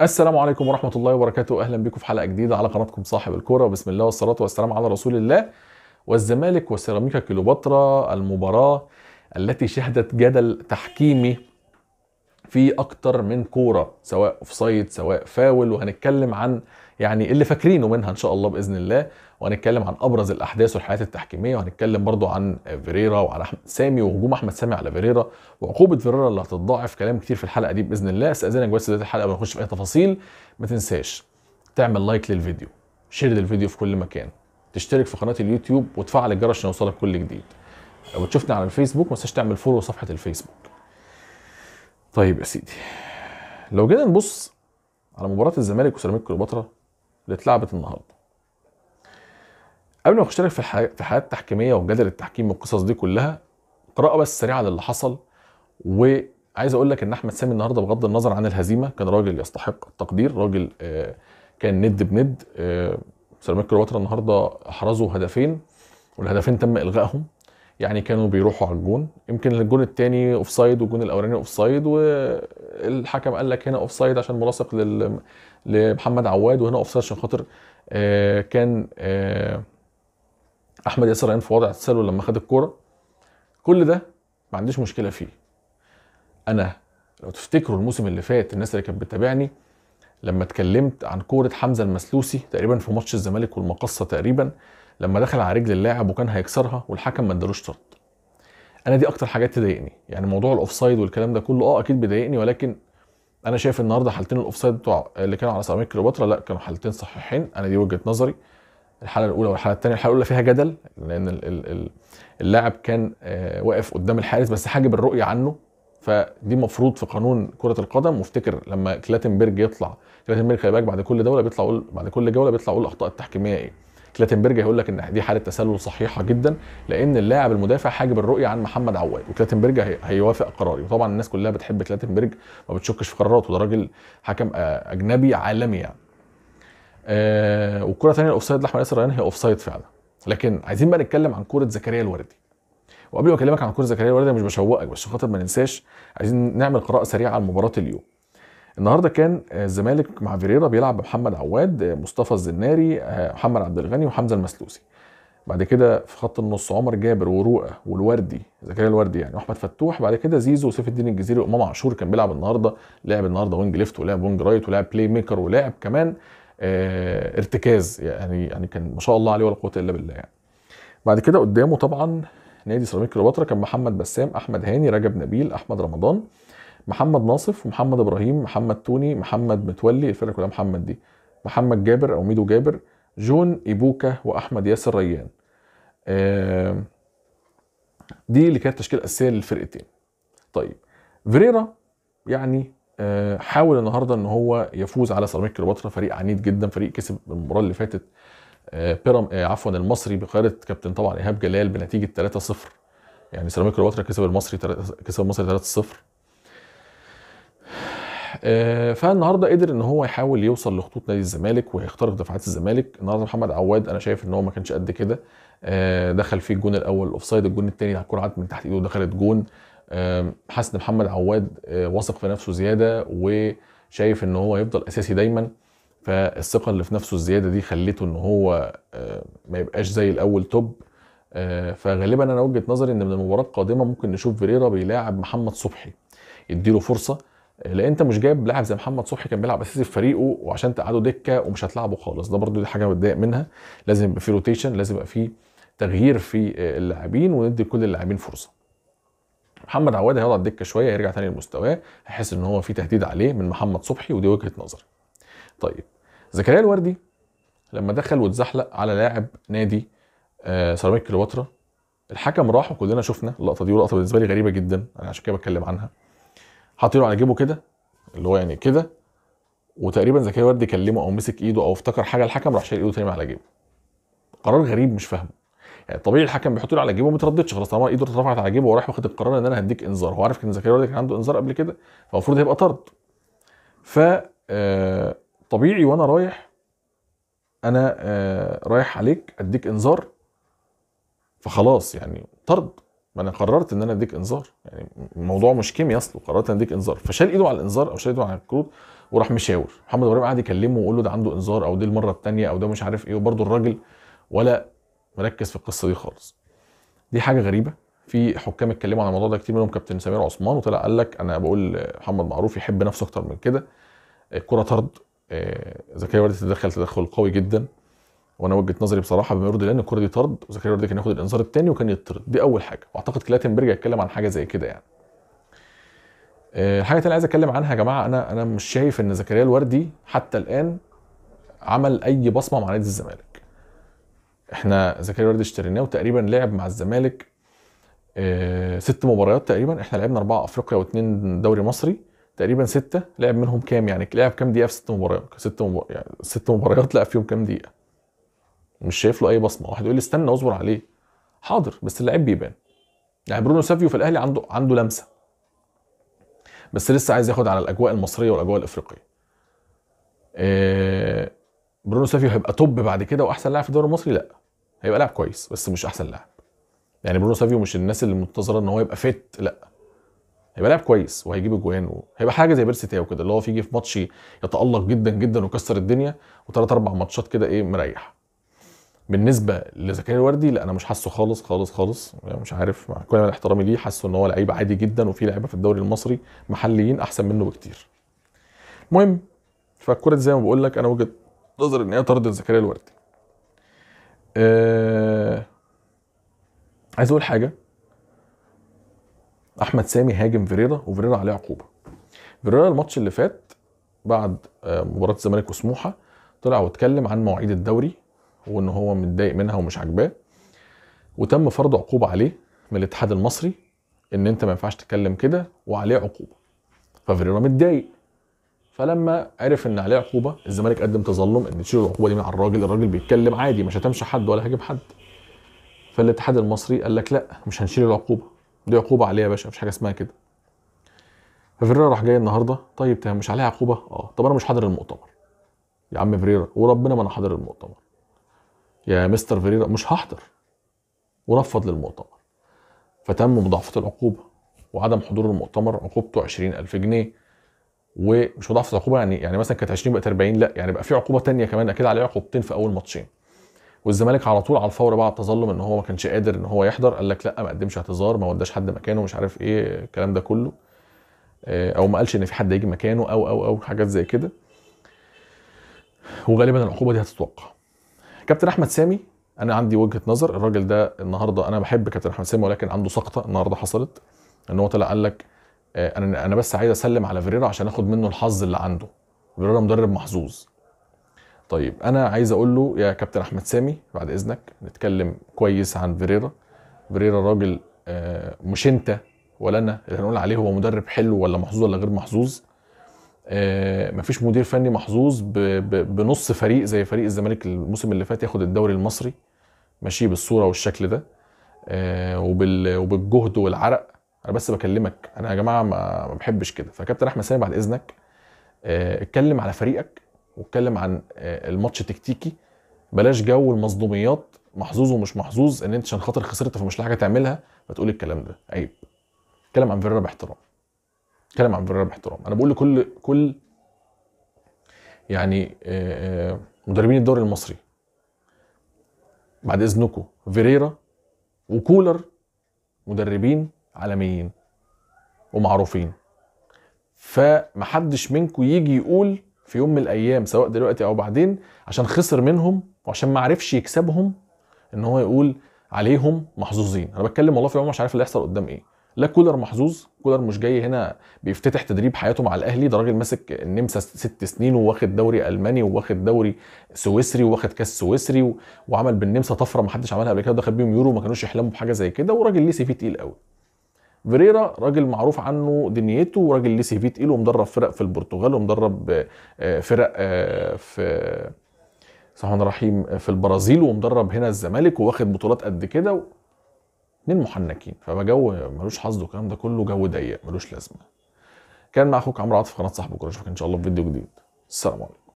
السلام عليكم ورحمة الله وبركاته أهلا بكم في حلقة جديدة على قناتكم صاحب الكورة بسم الله والصلاة والسلام على رسول الله والزمالك وسيراميكا كليوباترا المباراة التي شهدت جدل تحكيمي في أكتر من كورة سواء أوفسايد سواء فاول وهنتكلم عن يعني اللي فاكرينه منها ان شاء الله باذن الله وهنتكلم عن ابرز الاحداث والحالات التحكيميه وهنتكلم برضو عن فيريرا وعلى احمد سامي وهجوم احمد سامي على فيريرا وعقوبه فيريرا اللي هتتضاعف كلام كتير في الحلقه دي باذن الله استاذنك بس بدايه الحلقه ونخش في اي تفاصيل ما تنساش تعمل لايك للفيديو شير للفيديو في كل مكان تشترك في قناه اليوتيوب وتفعل الجرس عشان يوصلك كل جديد لو تشوفنا على الفيسبوك ما تنساش تعمل فولو صفحه الفيسبوك طيب يا سيدي لو جينا نبص على مباراه الزمالك وسيراميكا كليوباترا اللي اتلعبت النهارده قبل ما اخش لك في الحياة في حاجات التحكيميه وجدل التحكيم والقصص دي كلها قراءه بس سريعه للي حصل وعايز اقول لك ان احمد سامي النهارده بغض النظر عن الهزيمه كان راجل يستحق التقدير راجل آه، كان ند بند آه، سيراميك كرواترا النهارده احرزوا هدفين والهدفين تم الغائهم يعني كانوا بيروحوا على الجون يمكن الجون الثاني اوف سايد والجون الاولاني اوف سايد والحكم قال لك هنا اوف سايد عشان ملاصق لل... لمحمد عواد وهنا اوف سايد عشان خاطر آه كان آه احمد ياسر عين في وضع تسلل لما خد الكوره كل ده ما عنديش مشكله فيه انا لو تفتكروا الموسم اللي فات الناس اللي كانت بتتابعني لما اتكلمت عن كوره حمزه المسلوسي تقريبا في ماتش الزمالك والمقصه تقريبا لما دخل على رجل اللاعب وكان هيكسرها والحكم ما ادالوش طرد انا دي اكتر حاجات تضايقني يعني موضوع الاوفسايد والكلام ده كله اه اكيد بيضايقني ولكن انا شايف النهارده حالتين الاوفسايد بتوع اللي كانوا على سيراميك كليوباترا لا كانوا حالتين صحيحين انا دي وجهه نظري الحاله الاولى والحاله الثانيه الحاله الاولى فيها جدل لان اللاعب كان آه، واقف قدام الحارس بس حاجب الرؤيه عنه فدي مفروض في قانون كره القدم وافتكر لما كلاتنبرج يطلع كلاتنبرج خلي بعد كل دوله بيطلع بعد كل جوله بيطلع يقول الاخطاء التحكيميه ايه كلاتنبرج هيقول لك ان دي حاله تسلل صحيحه جدا لان اللاعب المدافع حاجب الرؤيه عن محمد عواد وكلاتنبرج هيوافق قراري وطبعا الناس كلها بتحب كلاتنبرج ما بتشكش في قراراته ده راجل حكم آه، اجنبي عالمي يعني آه والكره الثانيه الاوفسايد لاحمد ياسر ريان هي اوفسايد فعلا لكن عايزين بقى نتكلم عن كوره زكريا الوردي وقبل ما اكلمك عن كوره زكريا الوردي مش بشوقك بس خاطر ما ننساش عايزين نعمل قراءه سريعه عن مباراه اليوم النهارده كان آه، الزمالك مع فيريرا بيلعب بمحمد عواد آه، مصطفى الزناري آه، محمد عبد الغني وحمزه المسلوسي بعد كده في خط النص عمر جابر ورؤى والوردي زكريا الوردي يعني واحمد فتوح بعد كده زيزو وسيف الدين الجزيري وامام عاشور كان بيلعب النهارده لعب النهارده وينج ليفت ولعب وينج رايت ولعب بلاي ميكر ولعب كمان آه ارتكاز يعني يعني كان ما شاء الله عليه ولا قوه الا بالله يعني بعد كده قدامه طبعا نادي سيراميك كليوباترا كان محمد بسام احمد هاني رجب نبيل احمد رمضان محمد ناصف ومحمد ابراهيم محمد توني محمد متولي الفرقه كلها محمد دي محمد جابر او ميدو جابر جون ايبوكا واحمد ياسر ريان دي اللي كانت التشكيله الاساسيه للفرقتين طيب فيريرا يعني آه، حاول النهارده ان هو يفوز على سيراميك كليوباترا فريق عنيد جدا فريق كسب المباراه اللي فاتت آه، بيرام آه، عفوا المصري بقياده كابتن طبعا ايهاب جلال بنتيجه 3-0 يعني سيراميك كليوباترا كسب المصري كسب المصري 3-0 آه، فالنهارده قدر ان هو يحاول يوصل لخطوط نادي الزمالك ويخترق دفاعات الزمالك النهارده محمد عواد انا شايف ان هو ما كانش قد كده آه، دخل فيه الجون الاول اوفسايد الجون الثاني الكره عدت من تحت ايده ودخلت جون حاسس ان محمد عواد آه، واثق في نفسه زياده وشايف ان هو يفضل اساسي دايما فالثقه اللي في نفسه الزياده دي خليته ان هو ما يبقاش زي الاول توب فغالبا انا وجهه نظري ان من المباراه القادمه ممكن نشوف فيريرا بيلاعب محمد صبحي يديله فرصه لان انت مش جايب لاعب زي محمد صبحي كان بيلعب اساسي في فريقه وعشان تقعده دكه ومش هتلعبه خالص ده برده دي حاجه بتضايق منها لازم يبقى في روتيشن لازم يبقى في تغيير في اللاعبين وندي كل اللاعبين فرصه محمد عواد هيقعد على الدكه شويه يرجع تاني لمستواه هيحس ان هو في تهديد عليه من محمد صبحي ودي وجهه نظري طيب زكريا الوردي لما دخل واتزحلق على لاعب نادي آه، سيراميك كليوباترا الحكم راح وكلنا شفنا اللقطه دي ولقطه بالنسبه لي غريبه جدا انا عشان كده بتكلم عنها حاطينه على جيبه كده اللي هو يعني كده وتقريبا زكريا وردي كلمه او مسك ايده او افتكر حاجه الحكم راح شايل ايده تاني على جيبه قرار غريب مش فاهمه يعني طبيعي الحكم بيحط له على جيبه وما ترددش خلاص طالما ايده اترفعت على جيبه وراح واخد القرار ان انا هديك انذار هو عارف ان زكريا وردي كان عنده انذار قبل كده فالمفروض هيبقى طرد ف آه، طبيعي وانا رايح انا آه، رايح عليك اديك انذار فخلاص يعني طرد ما انا قررت ان انا اديك انذار يعني الموضوع مش كيمي اصله قررت ان اديك انذار فشال ايده على الانذار او شال ايده على الكروت وراح مشاور محمد ابراهيم قعد يكلمه ويقول له ده عنده انذار او دي المره الثانيه او ده مش عارف ايه وبرده الراجل ولا مركز في القصه دي خالص دي حاجه غريبه في حكام اتكلموا على الموضوع ده كتير منهم كابتن سمير عثمان وطلع قال لك انا بقول محمد معروف يحب نفسه اكتر من كده الكره آه، طرد زكريا آه، وردي تدخل تدخل قوي جدا وانا وجهه نظري بصراحه بما يرضي لان الكره دي طرد وزكريا وردي كان ياخد الانذار الثاني وكان يطرد دي اول حاجه واعتقد كلاتنبرج هيتكلم عن حاجه زي كده يعني الحاجه آه، اللي عايز اتكلم عنها يا جماعه انا انا مش شايف ان زكريا الوردي حتى الان عمل اي بصمه مع نادي الزمالك احنا زكريا الوردي اشتريناه وتقريبا لعب مع الزمالك آه، ست مباريات تقريبا احنا لعبنا اربعه افريقيا واثنين دوري مصري تقريبا سته لعب منهم كام يعني لعب كام دقيقه في ست مباريات ست مباريات يعني ست مباريات لعب فيهم كام دقيقه مش شايف له اي بصمه واحد يقول لي استنى اصبر عليه حاضر بس اللعيب بيبان يعني برونو سافيو في الاهلي عنده عنده لمسه بس لسه عايز ياخد على الاجواء المصريه والاجواء الافريقيه إيه برونو سافيو هيبقى توب بعد كده واحسن لاعب في الدوري المصري لا هيبقى لاعب كويس بس مش احسن لاعب يعني برونو سافيو مش الناس اللي منتظره ان هو يبقى فت لا هيبقى لاعب كويس وهيجيب اجوان وهيبقى حاجه زي بيرسي تاو كده اللي هو في يجي في ماتش يتالق جدا جدا ويكسر الدنيا وثلاث اربع ماتشات كده ايه مريح بالنسبه لزكريا الوردي لا انا مش حاسه خالص خالص خالص يعني مش عارف مع كل احترامي ليه حاسه ان هو لعيب عادي جدا وفي لعيبه في الدوري المصري محليين احسن منه بكتير. المهم فالكره زي ما بقول لك انا وجهه نظري ان هي طردت زكريا الوردي. أه... عايز اقول حاجه احمد سامي هاجم فيريرا وفيريرا عليه عقوبه. فيريرا الماتش اللي فات بعد آه، مباراه الزمالك وسموحه طلع واتكلم عن مواعيد الدوري وان هو متضايق منها ومش عاجباه وتم فرض عقوبه عليه من الاتحاد المصري ان انت ما ينفعش تتكلم كده وعليه عقوبه ففيريرا متضايق فلما عرف ان عليه عقوبه الزمالك قدم تظلم ان تشيل العقوبه دي من على الراجل الراجل بيتكلم عادي مش هتمشي حد ولا هجيب حد فالاتحاد المصري قال لك لا مش هنشيل العقوبه دي عقوبه عليها يا باشا مفيش حاجه اسمها كده ففيريرا راح جاي النهارده طيب تمام مش عليها عقوبه اه طب انا مش حاضر المؤتمر يا عم فيريرا وربنا ما انا حاضر المؤتمر يا مستر فيريرا مش هحضر ورفض للمؤتمر فتم مضاعفة العقوبة وعدم حضور المؤتمر عقوبته 20000 جنيه ومش مضاعفة العقوبة يعني يعني مثلا كانت 20 بقت 40 لا يعني بقى في عقوبة تانية كمان أكيد عليه عقوبتين في أول ماتشين والزمالك على طول على الفور بعد تظلم ان هو ما كانش قادر ان هو يحضر قال لك لا ما قدمش اعتذار ما وداش حد مكانه مش عارف ايه الكلام ده كله آه، او ما قالش ان في حد هيجي مكانه او او او حاجات زي كده وغالبا العقوبه دي هتتوقع كابتن احمد سامي انا عندي وجهه نظر الراجل ده النهارده انا بحب كابتن احمد سامي ولكن عنده سقطه النهارده حصلت ان هو طلع قال لك آه، انا انا بس عايز اسلم على فيريرا عشان اخد منه الحظ اللي عنده فيريرا مدرب محظوظ طيب انا عايز اقول له يا كابتن احمد سامي بعد اذنك نتكلم كويس عن فيريرا فيريرا راجل آه، مش انت ولا انا اللي هنقول عليه هو مدرب حلو ولا محظوظ ولا غير محظوظ آه، مفيش مدير فني محظوظ بنص فريق زي فريق الزمالك الموسم اللي فات ياخد الدوري المصري ماشي بالصوره والشكل ده آه، وبالجهد والعرق انا بس بكلمك انا يا جماعه ما بحبش كده فكابتن احمد سامي بعد اذنك آه، اتكلم على فريقك واتكلم عن الماتش التكتيكي بلاش جو المصدوميات محظوظ ومش محظوظ ان انت عشان خاطر خسرت فمش لاقي حاجه تعملها فتقول الكلام ده عيب اتكلم عن فيرنا باحترام بتكلم عن مدرب احترام انا بقول لكل كل يعني آه، آه، مدربين الدوري المصري بعد اذنكم فيريرا وكولر مدربين عالميين ومعروفين فمحدش منكم يجي يقول في يوم من الايام سواء دلوقتي او بعدين عشان خسر منهم وعشان ما عرفش يكسبهم ان هو يقول عليهم محظوظين انا بتكلم والله في يوم مش عارف اللي هيحصل قدام ايه لا كولر محظوظ كولر مش جاي هنا بيفتتح تدريب حياته مع الاهلي ده راجل ماسك النمسا ست سنين وواخد دوري الماني وواخد دوري سويسري وواخد كاس سويسري وعمل بالنمسا طفره ما حدش عملها قبل كده ودخل بيهم يورو ما كانوش يحلموا بحاجه زي كده وراجل ليه سي في تقيل قوي فيريرا راجل معروف عنه دنيته وراجل ليه سي في تقيل ومدرب فرق في البرتغال ومدرب آه، فرق آه، في بسم الله الرحيم في البرازيل ومدرب هنا الزمالك وواخد بطولات قد كده اتنين محنكين فبقى جو ملوش حظ والكلام ده كله جو ضيق ملوش لازمه كان مع اخوك عمرو عاطف قناه صاحب كوره اشوفك ان شاء الله في فيديو جديد السلام عليكم